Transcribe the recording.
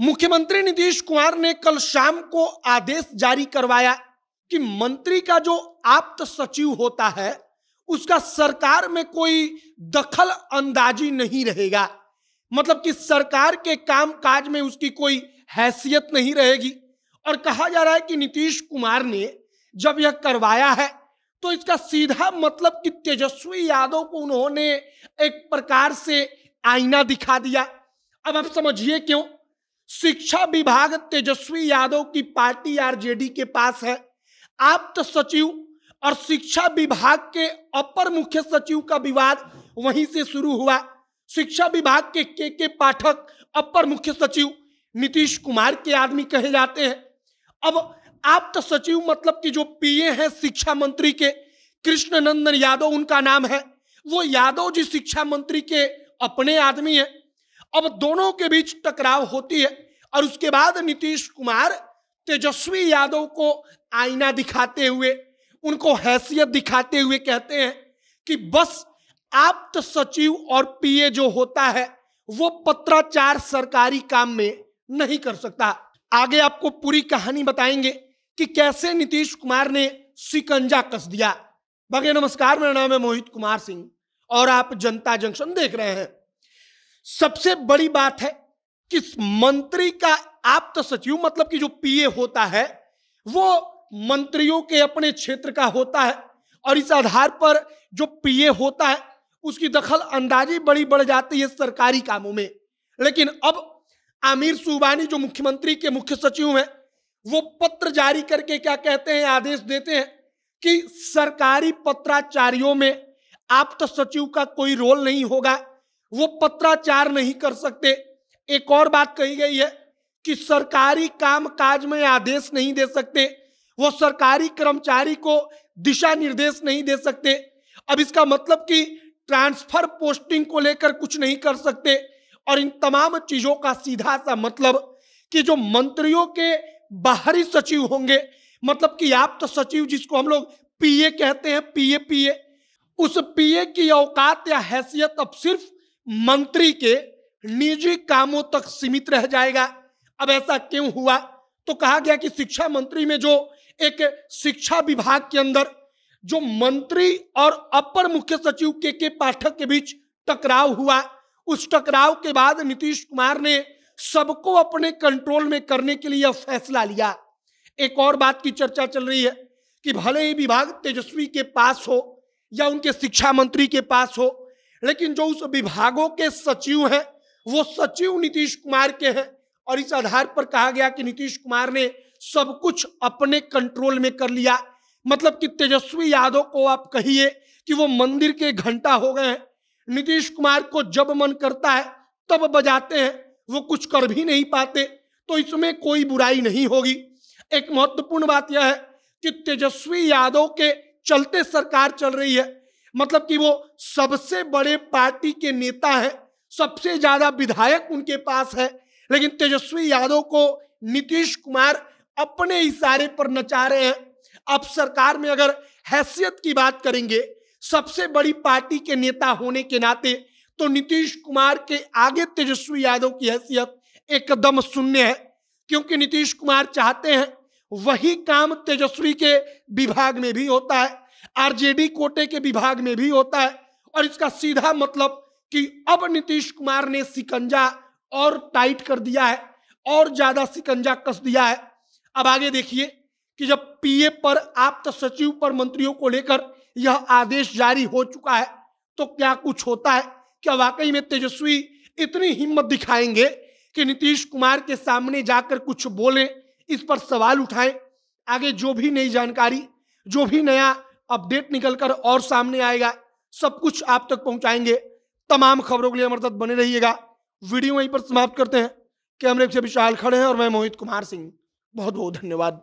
मुख्यमंत्री नीतीश कुमार ने कल शाम को आदेश जारी करवाया कि मंत्री का जो आप्त सचिव होता है उसका सरकार में कोई दखल अंदाजी नहीं रहेगा मतलब कि सरकार के काम काज में उसकी कोई हैसियत नहीं रहेगी और कहा जा रहा है कि नीतीश कुमार ने जब यह करवाया है तो इसका सीधा मतलब कि तेजस्वी यादव को उन्होंने एक प्रकार से आईना दिखा दिया अब आप समझिए क्यों शिक्षा विभाग तेजस्वी यादव की पार्टी आरजेडी के पास है आप तो सचिव और शिक्षा विभाग के अपर मुख्य सचिव का विवाद वहीं से शुरू हुआ शिक्षा विभाग के के के पाठक अपर मुख्य सचिव नीतीश कुमार के आदमी कहे जाते हैं अब आप तो सचिव मतलब कि जो पीए हैं शिक्षा मंत्री के कृष्ण नंदन यादव उनका नाम है वो यादव जी शिक्षा मंत्री के अपने आदमी हैं अब दोनों के बीच टकराव होती है और उसके बाद नीतीश कुमार तेजस्वी यादव को आईना दिखाते हुए उनको हैसियत दिखाते हुए कहते हैं कि बस तो सचिव और पीए जो होता है वो पत्राचार सरकारी काम में नहीं कर सकता आगे आपको पूरी कहानी बताएंगे कि कैसे नीतीश कुमार ने सिकंजा कस दिया बाकी नमस्कार मेरा नाम है मोहित कुमार सिंह और आप जनता जंक्शन देख रहे हैं सबसे बड़ी बात है कि मंत्री का आप तो सचिव मतलब कि जो पीए होता है वो मंत्रियों के अपने क्षेत्र का होता है और इस आधार पर जो पीए होता है उसकी दखल अंदाजी बड़ी बढ़ जाती है सरकारी कामों में लेकिन अब आमिर सुबानी जो मुख्यमंत्री के मुख्य सचिव हैं वो पत्र जारी करके क्या कहते हैं आदेश देते हैं कि सरकारी पत्राचारियों में आप तो सचिव का कोई रोल नहीं होगा वो पत्राचार नहीं कर सकते एक और बात कही गई है कि सरकारी काम काज में आदेश नहीं दे सकते वो सरकारी कर्मचारी को दिशा निर्देश नहीं दे सकते अब इसका मतलब कि ट्रांसफर पोस्टिंग को लेकर कुछ नहीं कर सकते और इन तमाम चीजों का सीधा सा मतलब कि जो मंत्रियों के बाहरी सचिव होंगे मतलब कि आप तो सचिव जिसको हम लोग पीए कहते हैं पीए पीए उस पीए की औकात या हैसियत अब सिर्फ मंत्री के निजी कामों तक सीमित रह जाएगा अब ऐसा क्यों हुआ तो कहा गया कि शिक्षा मंत्री में जो एक शिक्षा विभाग के अंदर जो मंत्री और अपर मुख्य सचिव के के पाठक के बीच टकराव हुआ उस टकराव के बाद नीतीश कुमार ने सबको अपने कंट्रोल में करने के लिए फैसला लिया एक और बात की चर्चा चल रही है कि भले ही विभाग तेजस्वी के पास हो या उनके शिक्षा मंत्री के पास हो लेकिन जो उस विभागों के सचिव हैं वो सचिव नीतीश कुमार के हैं और इस आधार पर कहा गया कि नीतीश कुमार ने सब कुछ अपने कंट्रोल में कर लिया मतलब कि तेजस्वी यादव को आप कहिए कि वो मंदिर के घंटा हो गए हैं नीतीश कुमार को जब मन करता है तब बजाते हैं वो कुछ कर भी नहीं पाते तो इसमें कोई बुराई नहीं होगी एक महत्वपूर्ण बात यह है कि तेजस्वी यादव के चलते सरकार चल रही है मतलब कि वो सबसे बड़े पार्टी के नेता है सबसे ज्यादा विधायक उनके पास है लेकिन तेजस्वी यादव को नीतीश कुमार अपने इशारे पर नचा रहे हैं अब सरकार में अगर हैसियत की बात करेंगे सबसे बड़ी पार्टी के नेता होने के नाते तो नीतीश कुमार के आगे तेजस्वी यादव की हैसियत एकदम शून्य है क्योंकि नीतीश कुमार चाहते हैं वही काम तेजस्वी के विभाग में भी होता है आरजेडी कोटे के विभाग में भी होता है और इसका सीधा मतलब कि अब नीतीश कुमार ने सिकंजा और टाइट कर दिया है और ज्यादा सिकंजा कस दिया है अब आगे देखिए कि जब पीए पर आप्त तो सचिव पर मंत्रियों को लेकर यह आदेश जारी हो चुका है तो क्या कुछ होता है क्या वाकई में तेजस्वी इतनी हिम्मत दिखाएंगे कि नीतीश कुमार के सामने जाकर कुछ बोले इस पर सवाल उठाएं आगे जो भी नई जानकारी जो भी नया अपडेट निकलकर और सामने आएगा सब कुछ आप तक पहुंचाएंगे तमाम खबरों के लिए हमारे साथ बने रहिएगा वीडियो वहीं पर समाप्त करते हैं कैमरे से विशाल खड़े हैं और मैं मोहित कुमार सिंह बहुत बहुत धन्यवाद